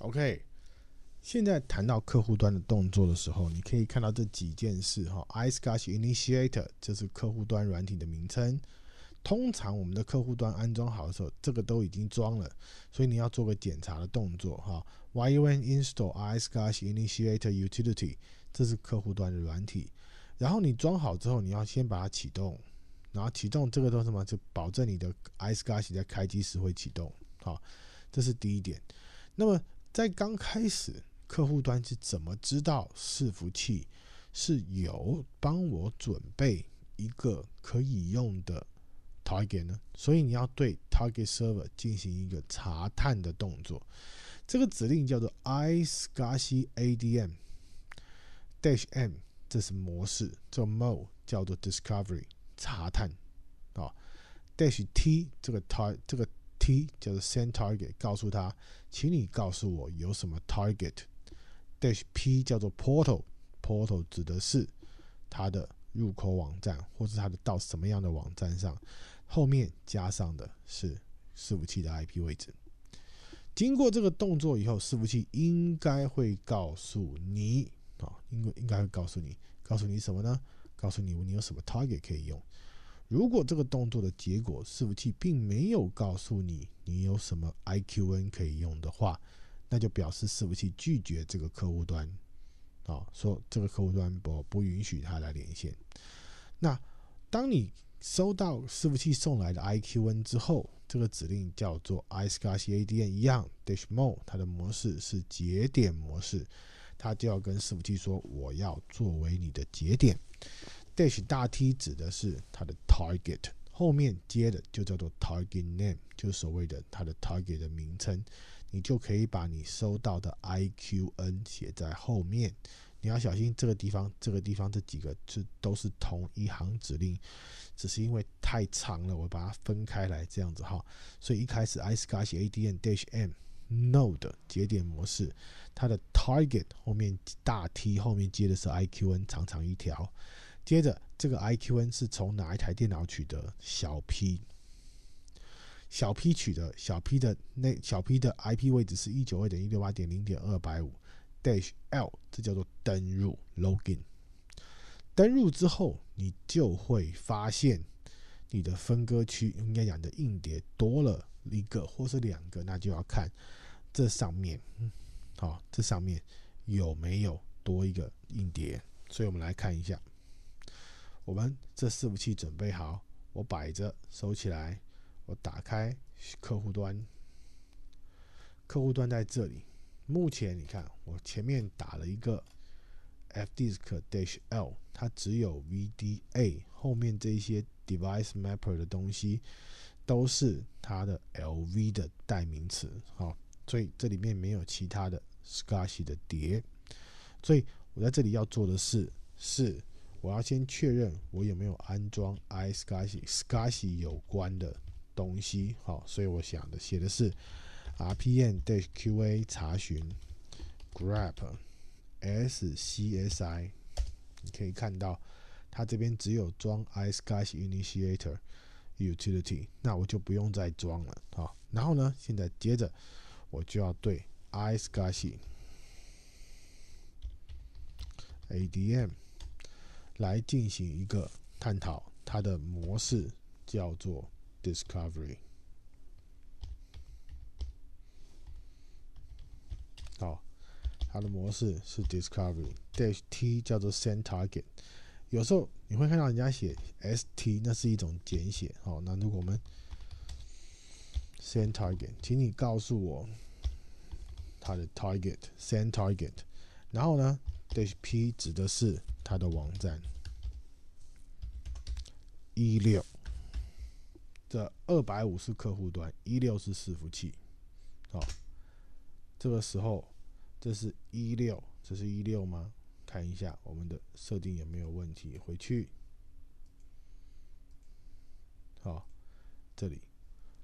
OK，现在谈到客户端的动作的时候，你可以看到这几件事哈。i c e c a s h Initiator 这是客户端软体的名称。通常我们的客户端安装好的时候，这个都已经装了，所以你要做个检查的动作哈。Why you w n install i c e c a s h Initiator Utility？这是客户端的软体。然后你装好之后，你要先把它启动，然后启动这个都什么就保证你的 i c e c a s h 在开机时会启动。好，这是第一点。那么在刚开始，客户端是怎么知道伺服器是有帮我准备一个可以用的 target 呢？所以你要对 target server 进行一个查探的动作。这个指令叫做 iscsiadm a dash -m 这是模式，个 mo 叫做 discovery 查探。啊，-t，dash 这个 tar 这个 P 叫做 send target，告诉他，请你告诉我有什么 target。dash P 叫做 portal，portal 指的是它的入口网站，或是它的到什么样的网站上。后面加上的是伺服器的 IP 位置。经过这个动作以后，伺服器应该会告诉你啊，应该应该会告诉你，告诉你什么呢？告诉你你有什么 target 可以用。如果这个动作的结果，伺服器并没有告诉你你有什么 iqn 可以用的话，那就表示伺服器拒绝这个客户端，啊，说这个客户端不不允许他来连线。那当你收到伺服器送来的 iqn 之后，这个指令叫做 i sc a d n 一样 dash mo，它的模式是节点模式，它就要跟伺服器说我要作为你的节点。dash 大 T 指的是它的 target，后面接的就叫做 target name，就是所谓的它的 target 的名称。你就可以把你收到的 IQN 写在后面。你要小心这个地方，这个地方这几个是都是同一行指令，只是因为太长了，我把它分开来这样子哈。所以一开始 i s c a r 写 adm dash m node 节点模式，它的 target 后面大 T 后面接的是 IQN 长长一条。接着，这个 i q n 是从哪一台电脑取得？小 p 小 p 取得小 p 的那小 p 的 i p 位置是一九二点一六八点零点二百五 dash l，这叫做登入 login。登入之后，你就会发现你的分割区应该讲的硬碟多了一个或是两个，那就要看这上面好，这上面有没有多一个硬碟。所以我们来看一下。我们这四五器准备好，我摆着，收起来，我打开客户端，客户端在这里。目前你看，我前面打了一个 fdisk -l，它只有 vda，后面这一些 device mapper 的东西都是它的 lv 的代名词，好，所以这里面没有其他的 SCSI a 的碟。所以我在这里要做的是是。我要先确认我有没有安装 i SCSI s c i 有关的东西，好，所以我想的写的是，pn r dash qa 查询 grap s c s i，你可以看到它这边只有装 i SCSI initiator utility，那我就不用再装了，好，然后呢，现在接着我就要对 i SCSI ADM。来进行一个探讨，它的模式叫做 discovery。好，它的模式是 discovery dash t 叫做 send target。有时候你会看到人家写 s t，那是一种简写。好，那如果我们 send target，请你告诉我它的 target send target。然后呢，dash p 指的是它的网站一六，这二百五是客户端，一六是伺服器。好，这个时候这是一六，这是一六吗？看一下我们的设定有没有问题。回去，好，这里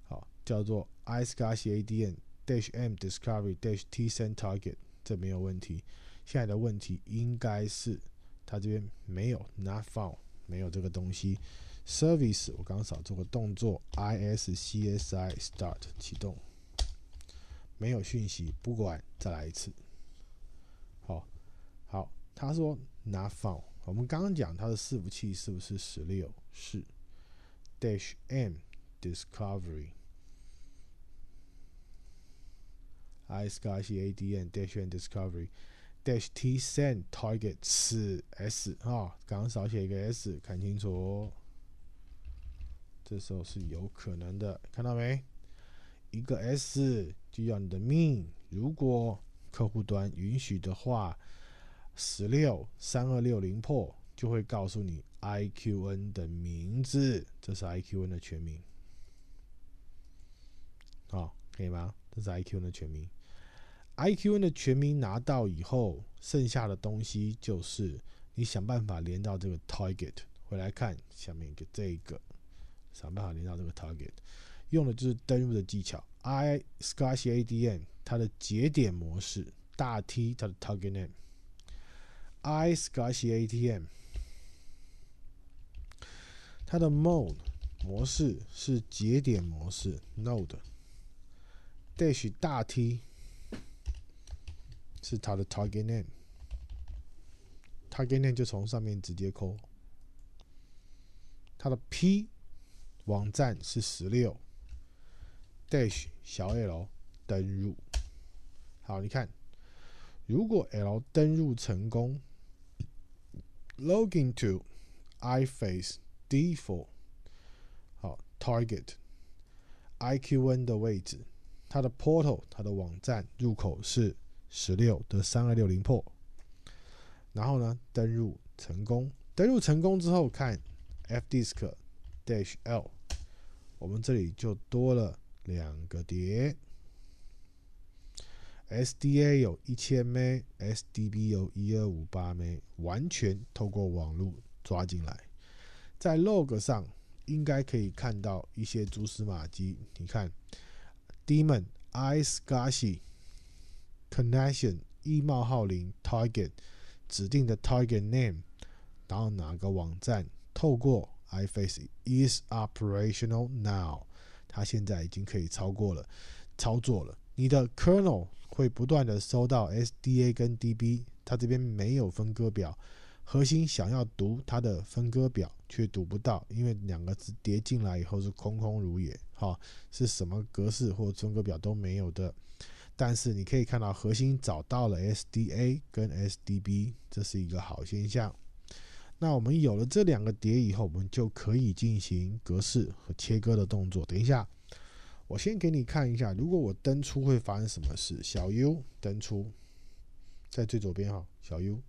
好叫做 ISGADN dash M discovery dash TSN target，这没有问题。现在的问题应该是。他这边没有，not found，没有这个东西。service，我刚少做个动作，iscsi start 启动，没有讯息，不管，再来一次。好，好，他说 not found。我们刚刚讲他的伺服器是不是十六？是，-m dash discovery，iscsi adn -m discovery。Dash t send Target S 哦，刚刚少写一个 S，看清楚。这时候是有可能的，看到没？一个 S 就要你的命。如果客户端允许的话，十六三二六零破就会告诉你 IQN 的名字，这是 IQN 的全名。好，可以吗？这是 IQN 的全名。iqn 的全名拿到以后，剩下的东西就是你想办法连到这个 target。回来看下面一个这个，想办法连到这个 target，用的就是登录的技巧。i s s h a d n 它的节点模式大 t 它的 target name i s s h a t m 它的 mode 模式是节点模式 node dash 大 t 是它的 target name，target name 就从上面直接抠。它的 p 网站是十六 dash 小 l 登入。好，你看，如果 l 登入成功，login to i f a c e default 好 target i qn 的位置，它的 portal 它的网站入口是。十六得三二六零破，然后呢，登入成功。登入成功之后，看 f disk dash l，我们这里就多了两个碟。sda 有一千枚，sdb 有一二五八枚，完全透过网络抓进来。在 log 上应该可以看到一些蛛丝马迹，你看 d e m o n icegashi。Connection 一冒号零 target 指定的 target name，然后哪个网站透过 i f a c e is operational now，它现在已经可以超过了，操作了。你的 kernel 会不断的收到 SDA 跟 DB，它这边没有分割表，核心想要读它的分割表却读不到，因为两个字叠进来以后是空空如也，哈，是什么格式或分割表都没有的。但是你可以看到，核心找到了 SDA 跟 SDB，这是一个好现象。那我们有了这两个碟以后，我们就可以进行格式和切割的动作。等一下，我先给你看一下，如果我登出会发生什么事。小 U 登出，在最左边哈，小 U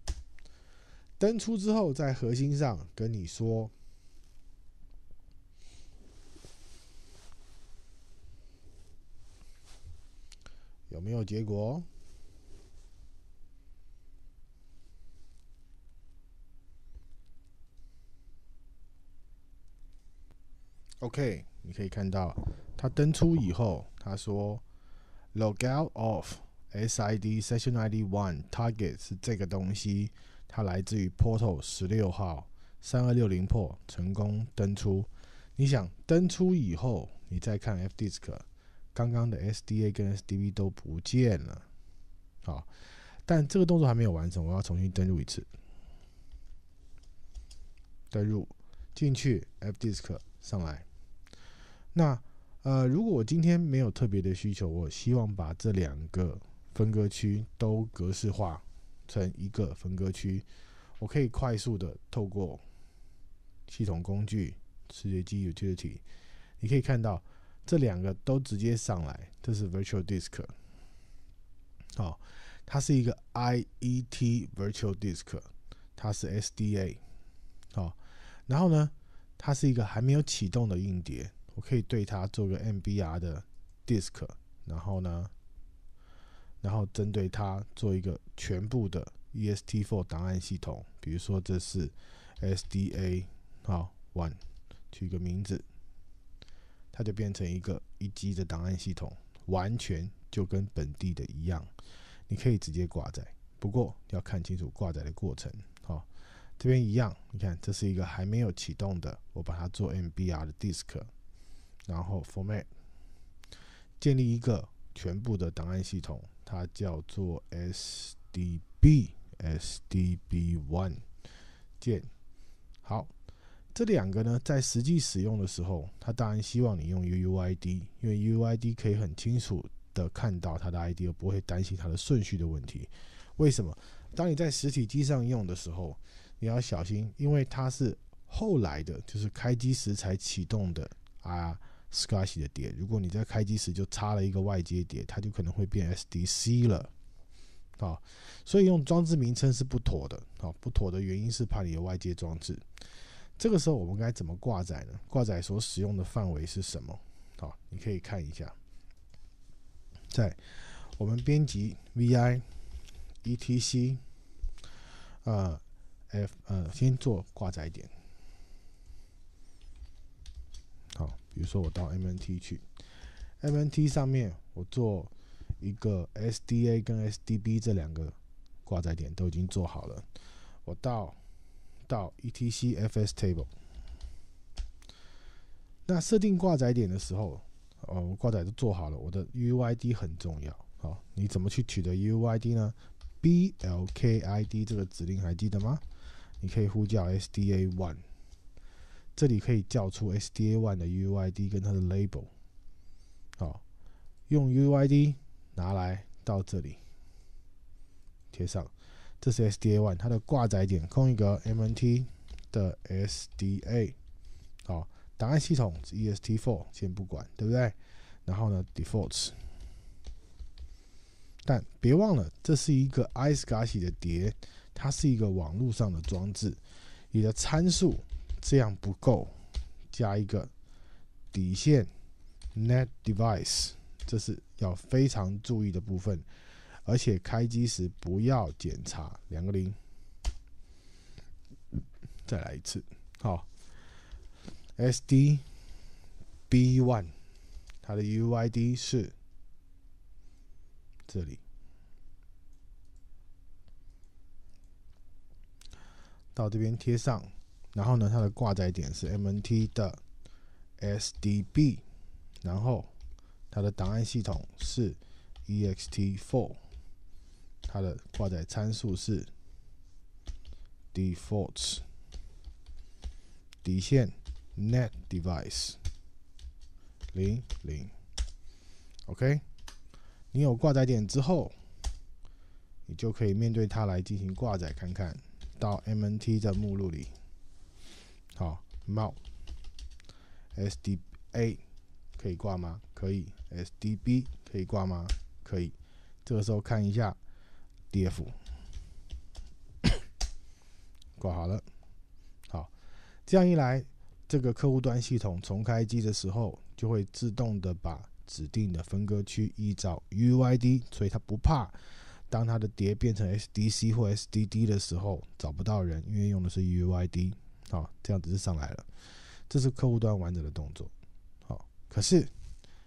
登出之后，在核心上跟你说。没有结果。OK，你可以看到，他登出以后，他说 “logout of SID session ID one target 是这个东西，它来自于 portal 十六号三二六零破成功登出。你想登出以后，你再看 Fdisk。刚刚的 SDA 跟 SDB 都不见了，好，但这个动作还没有完成，我要重新登录一次，登入进去，F Disk 上来。那呃，如果我今天没有特别的需求，我希望把这两个分割区都格式化成一个分割区，我可以快速的透过系统工具视觉机 Utility，你可以看到。这两个都直接上来，这是 virtual disk。好，它是一个 I E T virtual disk，它是 S D A。好，然后呢，它是一个还没有启动的硬碟，我可以对它做个 M B R 的 disk，然后呢，然后针对它做一个全部的 E S T four 档案系统，比如说这是 S D A。好，one 取一个名字。它就变成一个一 G 的档案系统，完全就跟本地的一样。你可以直接挂载，不过要看清楚挂载的过程。好，这边一样，你看这是一个还没有启动的，我把它做 MBR 的 disk，然后 format，建立一个全部的档案系统，它叫做 SDB SDB One 键，好。这两个呢，在实际使用的时候，他当然希望你用 UUID，因为 UUID 可以很清楚的看到它的 ID，而不会担心它的顺序的问题。为什么？当你在实体机上用的时候，你要小心，因为它是后来的，就是开机时才启动的啊，scsi a 的碟。如果你在开机时就插了一个外接碟，它就可能会变 SDC 了好，所以用装置名称是不妥的啊，不妥的原因是怕你有外接装置。这个时候我们该怎么挂载呢？挂载所使用的范围是什么？好，你可以看一下，在我们编辑 vi etc 呃 f 呃，先做挂载点。好，比如说我到 mnt 去，mnt 上面我做一个 sda 跟 sdb 这两个挂载点都已经做好了，我到。到 etcfs table。那设定挂载点的时候，哦，挂载都做好了。我的 u i d 很重要，好，你怎么去取得 u i d 呢？blkid 这个指令还记得吗？你可以呼叫 sda one，这里可以叫出 sda one 的 u i d 跟它的 label，好，用 u i d 拿来到这里贴上。这是 SDA one，它的挂载点空一个 MNT 的 SDA，好，档案系统是 E S T four，先不管，对不对？然后呢，defaults，但别忘了，这是一个 iSCSI 的碟，它是一个网络上的装置，你的参数这样不够，加一个底线 net device，这是要非常注意的部分。而且开机时不要检查两个零，再来一次。好，SDB one，它的 UID 是这里，到这边贴上，然后呢，它的挂载点是 mnt 的 SDB，然后它的档案系统是 e x t four。它的挂载参数是 defaults，底线 net device 0 0。OK，你有挂载点之后，你就可以面对它来进行挂载。看看到 mnt 的目录里，好 mount s d a 可以挂吗？可以。sdb 可以挂吗？可以。这个时候看一下。D F 挂好了，好，这样一来，这个客户端系统重开机的时候，就会自动的把指定的分割区依照 U Y D，所以它不怕当它的碟变成 S D C 或 S D D 的时候找不到人，因为用的是 U Y D，好，这样子就上来了，这是客户端完整的动作，好，可是。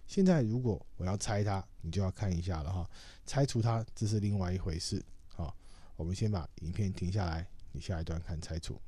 现在如果我要拆它，你就要看一下了哈。拆除它这是另外一回事，好，我们先把影片停下来，你下一段看拆除。